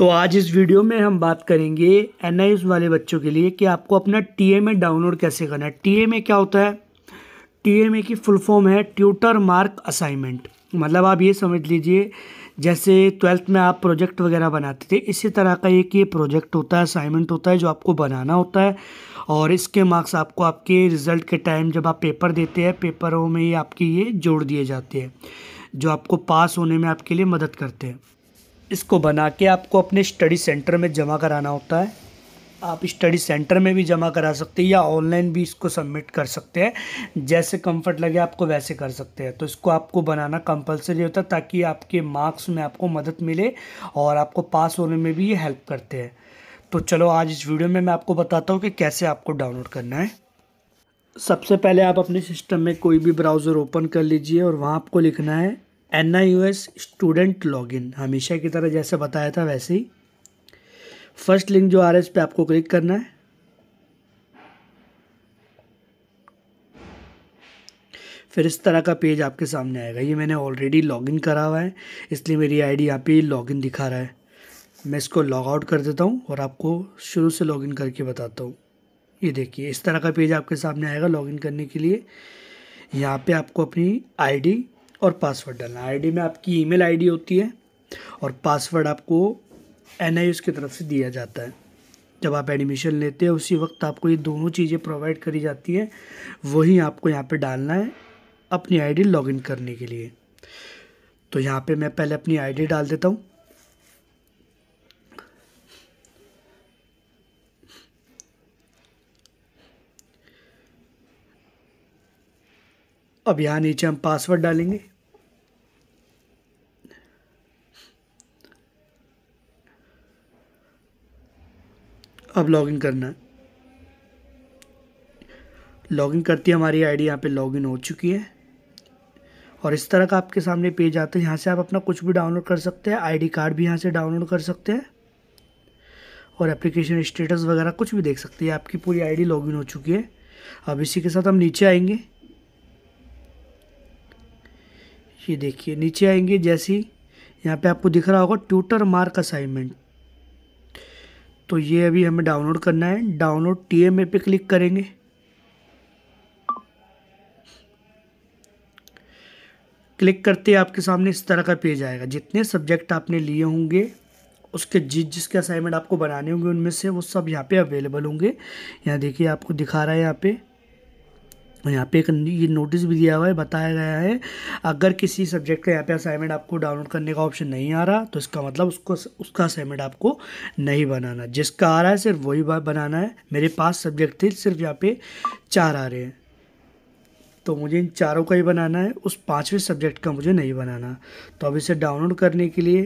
तो आज इस वीडियो में हम बात करेंगे एन वाले बच्चों के लिए कि आपको अपना टी एम डाउनलोड कैसे करना है टी एम क्या होता है टी एम की फुल फॉर्म है ट्यूटर मार्क असाइनमेंट मतलब आप ये समझ लीजिए जैसे ट्वेल्थ में आप प्रोजेक्ट वगैरह बनाते थे इसी तरह का एक ये प्रोजेक्ट होता है असाइनमेंट होता है जो आपको बनाना होता है और इसके मार्क्स आपको आपके रिज़ल्ट के टाइम जब आप पेपर देते हैं पेपरों में ये आपके ये जोड़ दिए जाते हैं जो आपको पास होने में आपके लिए मदद करते हैं इसको बना के आपको अपने स्टडी सेंटर में जमा कराना होता है आप स्टडी सेंटर में भी जमा करा सकते हैं या ऑनलाइन भी इसको सबमिट कर सकते हैं जैसे कंफर्ट लगे आपको वैसे कर सकते हैं तो इसको आपको बनाना कंपलसरी होता है ताकि आपके मार्क्स में आपको मदद मिले और आपको पास होने में भी ये हेल्प करते हैं तो चलो आज इस वीडियो में मैं आपको बताता हूँ कि कैसे आपको डाउनलोड करना है सबसे पहले आप अपने सिस्टम में कोई भी ब्राउज़र ओपन कर लीजिए और वहाँ आपको लिखना है N I U S student log in हमेशा की तरह जैसे बताया था वैसे ही फर्स्ट लिंक जो आ रहा है इस पर आपको क्लिक करना है फिर इस तरह का पेज आपके सामने आएगा ये मैंने ऑलरेडी लॉगिन करा हुआ है इसलिए मेरी आईडी यहाँ पे लॉगिन दिखा रहा है मैं इसको लॉग आउट कर देता हूँ और आपको शुरू से लॉगिन करके बताता हूँ ये देखिए इस तरह का पेज आपके सामने आएगा लॉगिन करने के लिए यहाँ पे आपको अपनी आईडी और पासवर्ड डालना आईडी में आपकी ईमेल आईडी होती है और पासवर्ड आपको एन की तरफ से दिया जाता है जब आप एडमिशन लेते हैं उसी वक्त आपको ये दोनों चीज़ें प्रोवाइड करी जाती हैं वही आपको यहाँ पे डालना है अपनी आईडी लॉगिन करने के लिए तो यहाँ पे मैं पहले अपनी आईडी डाल देता हूँ अब यहाँ नीचे हम पासवर्ड डालेंगे अब लॉगिन करना है लॉगिन करती है हमारी आईडी यहाँ पे लॉगिन हो चुकी है और इस तरह का आपके सामने पेज आता है यहाँ से आप अपना कुछ भी डाउनलोड कर सकते हैं आईडी कार्ड भी यहाँ से डाउनलोड कर सकते हैं और एप्लीकेशन स्टेटस वगैरह कुछ भी देख सकते हैं आपकी पूरी आईडी लॉगिन हो चुकी है अब इसी के साथ हम नीचे आएंगे ये देखिए नीचे आएंगे जैसी यहाँ पर आपको दिख रहा होगा ट्यूटर मार्क असाइनमेंट तो ये अभी हमें डाउनलोड करना है डाउनलोड टी एम पे क्लिक करेंगे क्लिक करते आपके सामने इस तरह का पेज आएगा जितने सब्जेक्ट आपने लिए होंगे उसके जिस जिसके असाइनमेंट आपको बनाने होंगे उनमें से वो सब यहाँ पे अवेलेबल होंगे यहाँ देखिए आपको दिखा रहा है यहाँ पे यहाँ पे एक ये नोटिस भी दिया हुआ है बताया गया है अगर किसी सब्जेक्ट का यहाँ पे असाइनमेंट आपको डाउनलोड करने का ऑप्शन नहीं आ रहा तो इसका मतलब उसको उसका असाइनमेंट आपको नहीं बनाना जिसका आ रहा है सिर्फ वही बात बनाना है मेरे पास सब्जेक्ट थे सिर्फ यहाँ पे चार आ रहे हैं तो मुझे इन चारों का ही बनाना है उस पाँचवें सब्जेक्ट का मुझे नहीं बनाना तो अब इसे डाउनलोड करने के लिए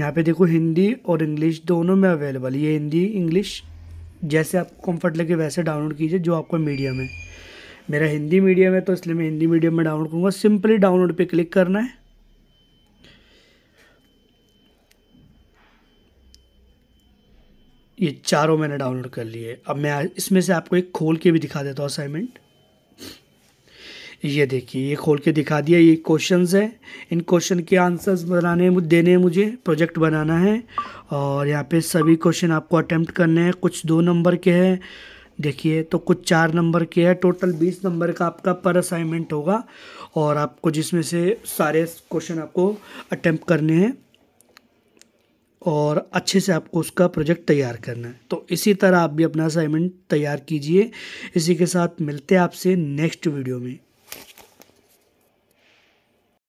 यहाँ पे देखो हिंदी और इंग्लिश दोनों में अवेलेबल ये हिंदी इंग्लिश जैसे आपको कम्फर्ट लगे वैसे डाउनलोड कीजिए जो आपका मीडियम है मेरा हिंदी मीडियम है तो इसलिए मैं हिंदी मीडियम में डाउनलोड करूँगा सिंपली डाउनलोड पे क्लिक करना है ये चारों मैंने डाउनलोड कर लिए अब मैं इसमें से आपको एक खोल के भी दिखा देता हूँ असाइनमेंट ये देखिए ये खोल के दिखा दिया ये क्वेश्चंस है इन क्वेश्चन के आंसर्स बनाने देने हैं मुझे प्रोजेक्ट बनाना है और यहाँ पे सभी क्वेश्चन आपको अटैम्प्ट करने हैं कुछ दो नंबर के हैं देखिए तो कुछ चार नंबर के हैं टोटल बीस नंबर का आपका पर असाइनमेंट होगा और आपको जिसमें से सारे क्वेश्चन आपको अटैम्प्ट करने हैं और अच्छे से आपको उसका प्रोजेक्ट तैयार करना है तो इसी तरह आप भी अपना असाइनमेंट तैयार कीजिए इसी के साथ मिलते हैं आपसे नेक्स्ट वीडियो में